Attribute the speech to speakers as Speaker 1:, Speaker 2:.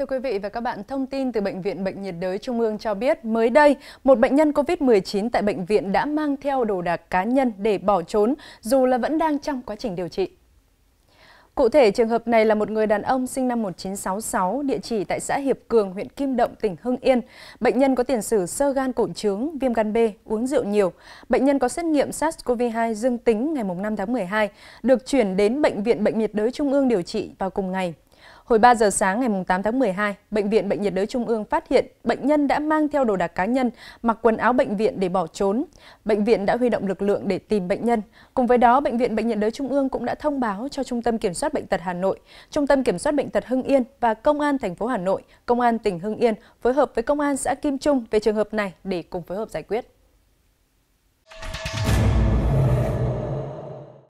Speaker 1: Thưa quý vị và các bạn, thông tin từ Bệnh viện Bệnh nhiệt đới Trung ương cho biết mới đây, một bệnh nhân COVID-19 tại bệnh viện đã mang theo đồ đạc cá nhân để bỏ trốn dù là vẫn đang trong quá trình điều trị. Cụ thể, trường hợp này là một người đàn ông sinh năm 1966, địa chỉ tại xã Hiệp Cường, huyện Kim Động, tỉnh Hưng Yên. Bệnh nhân có tiền sử sơ gan cộn trướng, viêm gan B, uống rượu nhiều. Bệnh nhân có xét nghiệm SARS-CoV-2 dương tính ngày 5 tháng 12, được chuyển đến Bệnh viện Bệnh nhiệt đới Trung ương điều trị vào cùng ngày Hồi 3 giờ sáng ngày 8 tháng 12, Bệnh viện Bệnh nhiệt đới Trung ương phát hiện bệnh nhân đã mang theo đồ đạc cá nhân, mặc quần áo bệnh viện để bỏ trốn. Bệnh viện đã huy động lực lượng để tìm bệnh nhân. Cùng với đó, Bệnh viện Bệnh nhiệt đới Trung ương cũng đã thông báo cho Trung tâm Kiểm soát Bệnh tật Hà Nội, Trung tâm Kiểm soát Bệnh tật Hưng Yên và Công an thành phố Hà Nội, Công an tỉnh Hưng Yên phối hợp với Công an xã Kim Trung về trường hợp này để cùng phối hợp giải quyết.